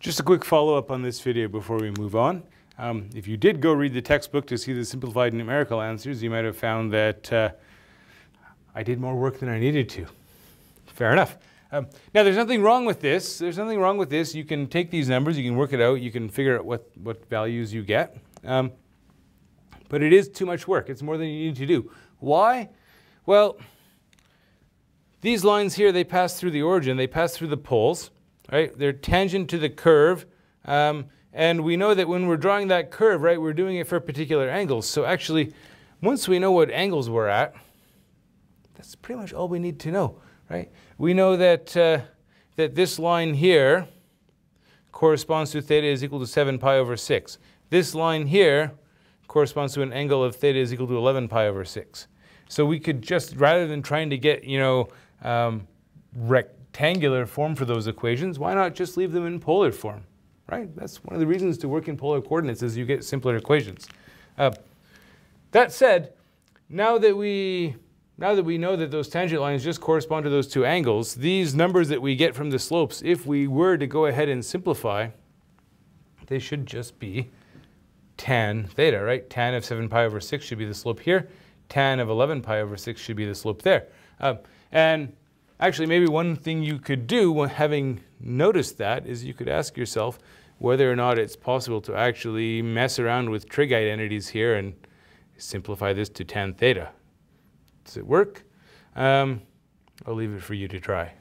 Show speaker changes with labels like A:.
A: Just a quick follow-up on this video before we move on. Um, if you did go read the textbook to see the simplified numerical answers, you might have found that uh, I did more work than I needed to. Fair enough. Um, now, there's nothing wrong with this. There's nothing wrong with this. You can take these numbers, you can work it out, you can figure out what, what values you get. Um, but it is too much work. It's more than you need to do. Why? Well, these lines here, they pass through the origin, they pass through the poles right? They're tangent to the curve. Um, and we know that when we're drawing that curve, right, we're doing it for particular angles. So actually, once we know what angles we're at, that's pretty much all we need to know, right? We know that, uh, that this line here corresponds to theta is equal to 7 pi over 6. This line here corresponds to an angle of theta is equal to 11 pi over 6. So we could just, rather than trying to get, you know, um, rectangular form for those equations, why not just leave them in polar form, right? That's one of the reasons to work in polar coordinates is you get simpler equations. Uh, that said, now that we now that we know that those tangent lines just correspond to those two angles, these numbers that we get from the slopes, if we were to go ahead and simplify, they should just be tan theta, right? Tan of 7 pi over 6 should be the slope here. Tan of 11 pi over 6 should be the slope there. Uh, and Actually, maybe one thing you could do, having noticed that, is you could ask yourself whether or not it's possible to actually mess around with trig identities here and simplify this to tan theta. Does it work? Um, I'll leave it for you to try.